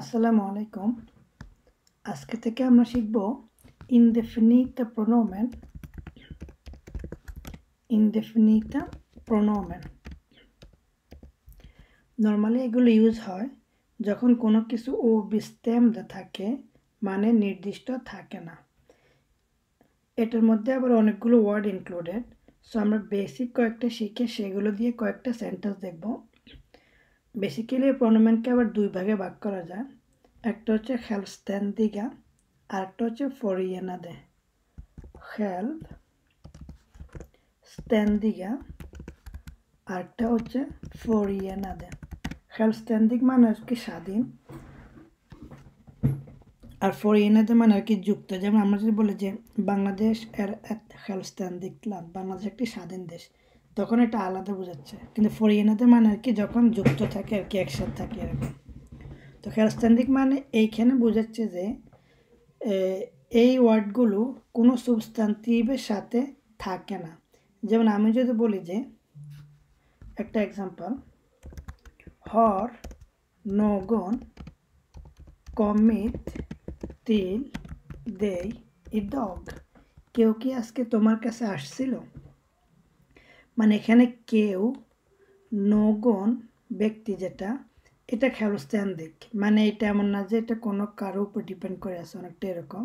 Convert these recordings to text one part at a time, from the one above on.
আসসালামু আলাইকুম আজকে থেকে আমরা শিখব ইনডেফিনিটা প্রোনোমেন ইনডেফিনিটা প্রোনোমেন নর্মালি এগুলো ইউজ হয় যখন কোনো কিছু ও বিস্তেমদা থাকে মানে নির্দিষ্ট থাকে না এটার মধ্যে আবার অনেকগুলো ওয়ার্ড ইনক্লুডেড সো আমরা বেসিক কয়েকটা শিখে সেগুলো দিয়ে কয়েকটা সেন্টেন্স দেখব বেসিক্যালি প্রণমেনকে আবার দুই ভাগে ভাগ করা যায় একটা হচ্ছে আর আরেকটা হচ্ছে ফরিয়েনা দে হেল্প দিগা আরেকটা হচ্ছে ফরিয়েনা দে স্ট্যান্ড দিক মানে আর কি স্বাধীন আর দে মানে আর কি যুক্ত যেমন আমরা যদি বলি যে বাংলাদেশ এর দিক বাংলাদেশ একটি স্বাধীন দেশ তখন এটা আলাদা বোঝাচ্ছে কিন্তু ফরিয়ানাতে মানে আর কি যখন যুক্ত থাকে আর কি একসাথে থাকে আর কি তো খেরস্তান্দিক মানে এইখানে বোঝাচ্ছে যে এই ওয়ার্ডগুলো কোনো সুবস্তান্তিভের সাথে থাকে না যেমন আমি যদি বলি যে একটা এক্সাম্পল হর নগন কমিত তিল দেই ই ডগ কেউ কি আজকে তোমার কাছে আসছিল মানে এখানে কেউ নগণ ব্যক্তি যেটা এটা দিক মানে এটা এমন না যে এটা কোনো কারো উপর ডিপেন্ড করে আছে অনেকটা এরকম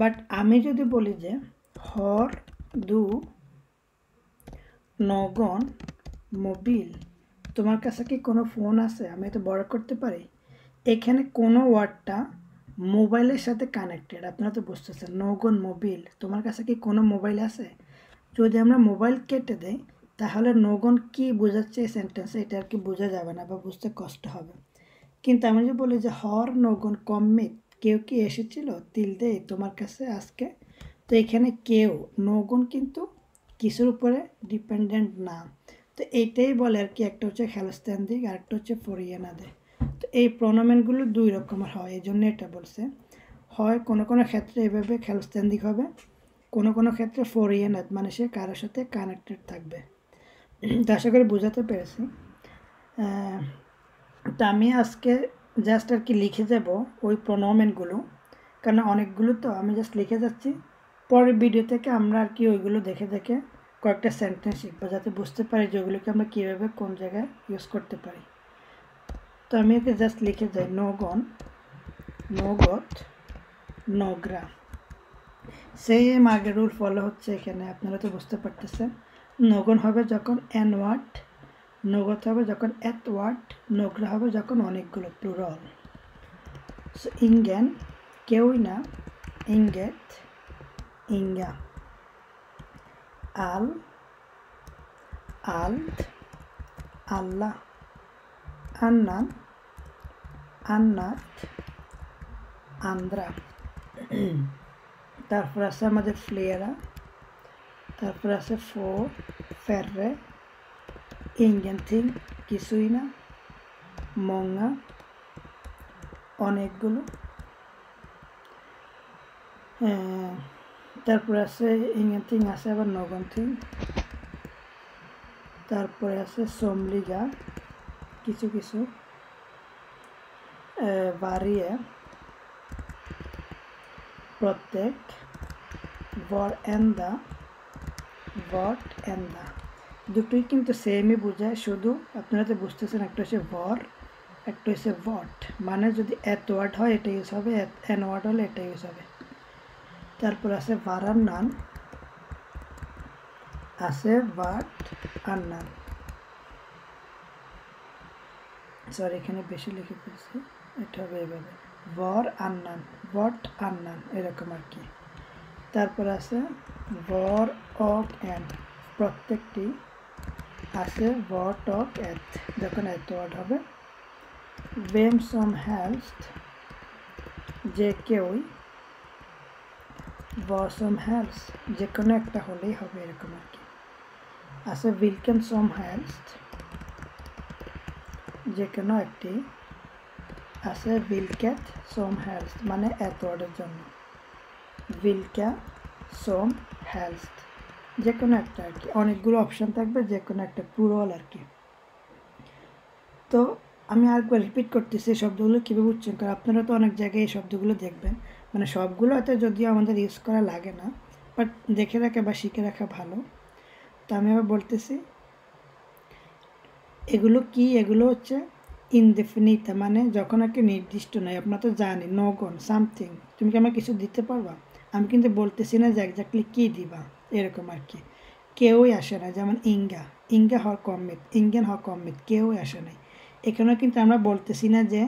বাট আমি যদি বলি যে হর দু নগণ মোবিল তোমার কাছে কি কোনো ফোন আছে আমি এটা বড় করতে পারি এখানে কোনো ওয়ার্ডটা মোবাইলের সাথে কানেক্টেড আপনারা তো বুঝতেছেন নগণ মোবিল তোমার কাছে কি কোনো মোবাইল আছে যদি আমরা মোবাইল কেটে দেই তাহলে নগণ কি বোঝাচ্ছে এই সেন্টেন্সে এটা আর কি বোঝা যাবে না বা বুঝতে কষ্ট হবে কিন্তু আমি যদি বলি যে হর নগণ কমে কেউ কি এসেছিল তিল দে তোমার কাছে আজকে তো এখানে কেউ নগণ কিন্তু কিছুর উপরে ডিপেন্ডেন্ট না তো এইটাই বলে আর কি একটা হচ্ছে খেলস্তান দিক আরেকটা হচ্ছে ফরিয়ানা দে তো এই প্রনমেন্টগুলো দুই রকমের হয় এই জন্য এটা বলছে হয় কোনো কোনো ক্ষেত্রে এভাবে খেলস্তান দিক হবে কোনো কোনো ক্ষেত্রে ফোর ইয়ে ফোরিয়ানাত মানে সে কারোর সাথে কানেক্টেড থাকবে তো আশা করি বোঝাতে পেরেছি তো আমি আজকে জাস্ট আর কি লিখে যাব ওই প্রনমেন্টগুলো কারণ অনেকগুলো তো আমি জাস্ট লিখে যাচ্ছি পরের ভিডিও থেকে আমরা আর কি ওইগুলো দেখে দেখে কয়েকটা সেন্টেন্স শিখবো যাতে বুঝতে পারি যে ওগুলোকে আমরা কীভাবে কোন জায়গায় ইউজ করতে পারি তো আমি ওকে জাস্ট লিখে যাই নো গন নো গত নোগ্রা সেম আগের রুল ফলো হচ্ছে এখানে আপনারা তো বুঝতে পারতেছেন নগণ হবে যখন এন ওয়াট নগত হবে যখন এত ওয়াট নগরা হবে যখন অনেকগুলো প্লুরল সো ইঙ্গেন কেউই না ইঙ্গেত ইঙ্গা আল আল আল্লাহ আন্না আন্নাথ আন্দ্রা তারপর আছে আমাদের ফ্লেয়ারা তারপর আছে ফো ফ্যাররে ইঞ্জেন্থিং কিছুই না মঙ্গা অনেকগুলো তারপরে আছে ইঞ্জেন্থিং আছে আবার নগন্থিং তারপরে আছে সোমলিগা কিছু কিছু বাড়িয়ে প্রত্যেক ভর এন্দা ভট এন্দা দুটোই কিন্তু সেমই বোঝায় শুধু আপনারা তো বুঝতেছেন একটা হচ্ছে ভর একটা হচ্ছে ভট মানে যদি এত ওয়ার্ড হয় এটা ইউজ হবে এন ওয়ার্ড হলে এটা ইউজ হবে তারপর আছে ভার আর নান আছে ভাট আর নান সরি এখানে বেশি লিখে ফেলছি এটা হবে এভাবে वर आनान वट आन्नान ए रकम आ कि तर आर अफ एंड प्रत्येक आट अफ एथ देखो एत वार्ड है वेम सम हेल्थ जे क्यों वम हेल्थ जेको एक हम ए रकम आ कि आलकेम सम हेल्थ जेको एक्टी আছে ভিলক্যাট সোম হেলথ মানে অ্যাথওয়ার্ডের জন্য ভিলকা সোম হেলথ যে কোনো একটা আর কি অনেকগুলো অপশান থাকবে যে কোনো একটা পুরল আর কি তো আমি আরেকবার রিপিট করতেছি এই শব্দগুলো কীভাবে উচ্চারণ করে আপনারা তো অনেক জায়গায় এই শব্দগুলো দেখবেন মানে সবগুলো হয়তো যদিও আমাদের ইউজ করা লাগে না বাট দেখে রাখা বা শিখে রাখা ভালো তো আমি আবার বলতেছি এগুলো কি এগুলো হচ্ছে ইনডেফিনিট মানে যখন আর কি নির্দিষ্ট নয় আপনারা তো জানেন গন সামথিং তুমি কি আমাকে কিছু দিতে পারবা আমি কিন্তু বলতেছি না যে একজাক্টলি কী দিবা এরকম আর কি কেউই আসে না যেমন ইঙ্গা ইঙ্গা হওয়ার কমিত ইঙ্গেন হওয়ার কমিত কেউই আসে নাই এখানে কিন্তু আমরা বলতেছি না যে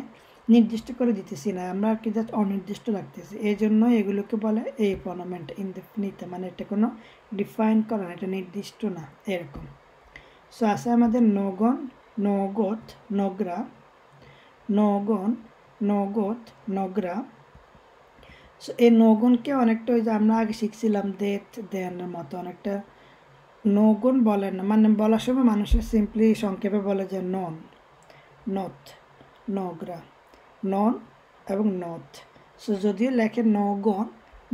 নির্দিষ্ট করে দিতেছি না আমরা আর কি জাস্ট অনির্দিষ্ট রাখতেছি এই জন্য এগুলোকে বলে এই প্রনমেন্ট ইনডেফিনিট মানে এটা কোনো ডিফাইন করা না এটা নির্দিষ্ট না এরকম সো আছে আমাদের নগণ নগদ নগরা নগণ নগদ সো এই নগুনকে অনেকটা ওই যে আমরা আগে শিখছিলাম দেত দেনের মতো অনেকটা নগুন বলেন না মানে বলার সময় মানুষের সিম্পলি সংক্ষেপে বলে যে নন নথ নগরা নন এবং নথ সো যদিও লেখে নগণ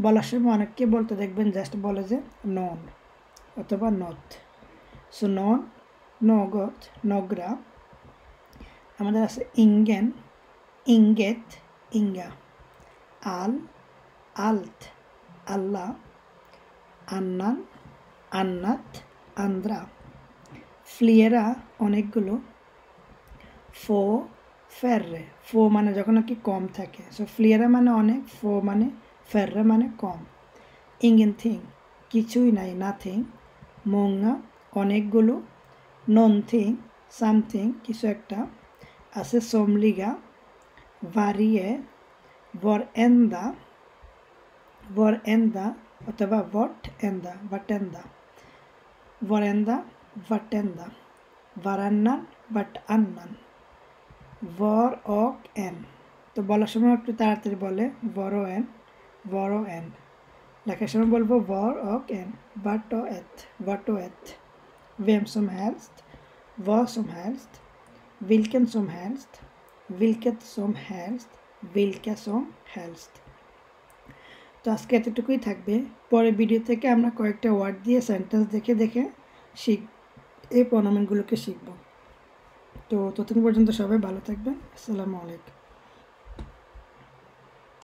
বলার সময় অনেককে বলতে দেখবেন জাস্ট বলে যে নন অথবা নথ সো নন något, några. Använder alltså ingen, inget, inga. All, allt, alla. Annan, annat, andra. ফ্লেরা অনেকগুলো ফো ফেররে ফো মানে যখন নাকি কম থাকে সো ফ্লেরা মানে অনেক ফো মানে färre মানে কম ইঙ্গেন থিং কিছুই নাই nothing. Många, অনেকগুলো नन थिंग सामथिंग किस एक आमलिगा वारिए वर एंदा वर एंदा अथवा वट एंदा वटेंदा वर एंदा वटेंदा वारान्न वट अन्न वर ओक एन तो बलार समय एक बड़ो एन बड़ो एन लेखार समय बोलो वर ओक एन वटो एथ वटो एथ vem som helst, vad som helst, vilken som helst, vilket som helst, vilka som helst তো আজকে এতটুকুই থাকবে পরে ভিডিও থেকে আমরা কয়েকটা ওয়ার্ড দিয়ে সেন্টেন্স দেখে দেখে শিখ এই প্রণামগুলোকে শিখব তো ততদিন পর্যন্ত সবাই ভালো থাকবেন আসসালামু আলাইকুম